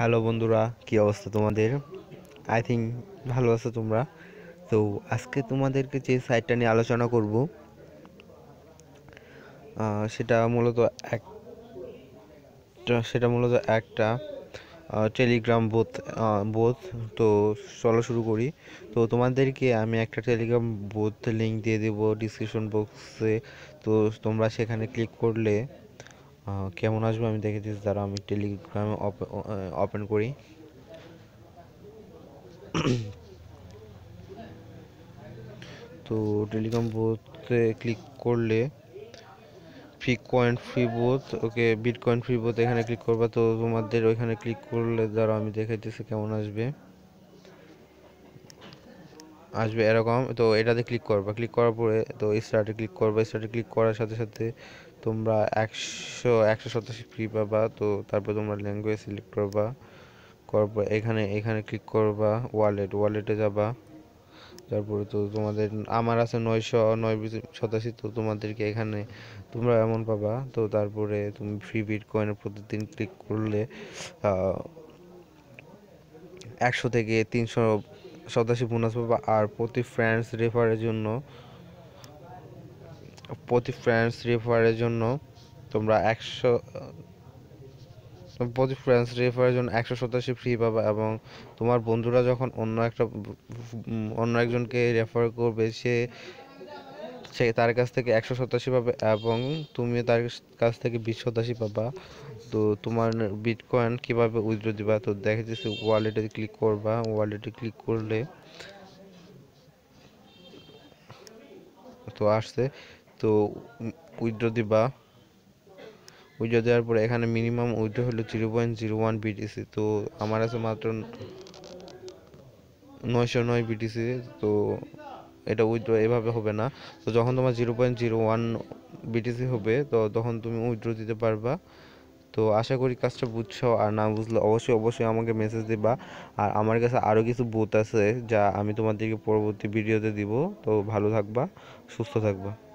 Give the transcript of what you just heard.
hello বন্ধুরা কি অবস্থা তোমাদের আই থিঙ্ক ভালো আছো তোমরা তো আজকে তোমাদেরকে যে সাইটটা নিয়ে আলোচনা করব সেটা মূলত এক সেটা মূলত একটা টেলিগ্রাম বোথ বোথ তো চলো শুরু করি তো তোমাদেরকে আমি একটা টেলিগ্রাম বোথ লিঙ্ক দিয়ে দেবো ডিসক্রিপশন বক্সে তো তোমরা সেখানে ক্লিক করলে কেমন আসবে আমি দেখে দিচ্ছি তারা আমি টেলিগ্রামে ওপেন করি তো টেলিগ্রাম বোথে ক্লিক করলে free coin free bot okay bitcoin free bot এখানে ক্লিক করবা তো তোমাদের ওইখানে ক্লিক করলে দ্বারা আমি দিয়েছি কেমন আসবে আসবে এরকম তো এটাতে ক্লিক করবা ক্লিক করার পরে তো স্টার্টে ক্লিক করবা স্টার্টে ক্লিক করার সাথে সাথে তোমরা একশো একশো শতাংশ ফ্রি পাবা তো তারপর তোমরা ল্যাঙ্গুয়েজ সিলেক্ট করবা করবা এখানে এখানে ক্লিক করবা ওয়ালেট ওয়ালেটে যাবা তারপরে তো তোমাদের আমার আছে নয়শো নয় সাতাশি তো তোমাদেরকে এখানে তোমরা এমন পাবা তো তারপরে তুমি ফ্রি বিট কয়েনের প্রতিদিন ক্লিক করলে একশো থেকে তিনশো সাতাশি বোনাস পাবা আর প্রতি ফ্রেন্ডস রেফারের জন্য প্রতি ফ্রেন্ডস রেফারের জন্য তোমরা একশো প্রতি ফ্রেন্ডস রেফারের জন্য একশো শতাংশ ফ্রি পাবে এবং তোমার বন্ধুরা যখন অন্য একটা অন্য একজনকে রেফার করবে সে সে তার কাছ থেকে একশো সতাশি পাবে এবং তুমিও তার কাছ থেকে বিশ শতাশি পাবা তো তোমার বিটকয়েন কীভাবে উইথড্র দিবা তো দেখা যাচ্ছে ওয়ালেটে ক্লিক করবা ওয়ালেটে ক্লিক করলে তো আসছে তো উইথড্র দিবা উইথড্র দেওয়ার পরে এখানে মিনিমাম উইথড্র হলো zero point zero one BTC তো আমার আছে মাত্র নয়শো নয় বিটিসি তো এটা উইথড্র এভাবে হবে না তো যখন তোমার zero point zero one BTC হবে তো তখন তুমি উইথড্র দিতে পারবা তো আশা করি কাজটা বুঝছো আর না বুঝলে অবশ্যই অবশ্যই আমাকে মেসেজ দিবা আর আমার কাছে আরও কিছু বুথ আছে যা আমি তোমাদেরকে পরবর্তী ভিডিওতে দিব তো ভালো থাকবা সুস্থ থাকবা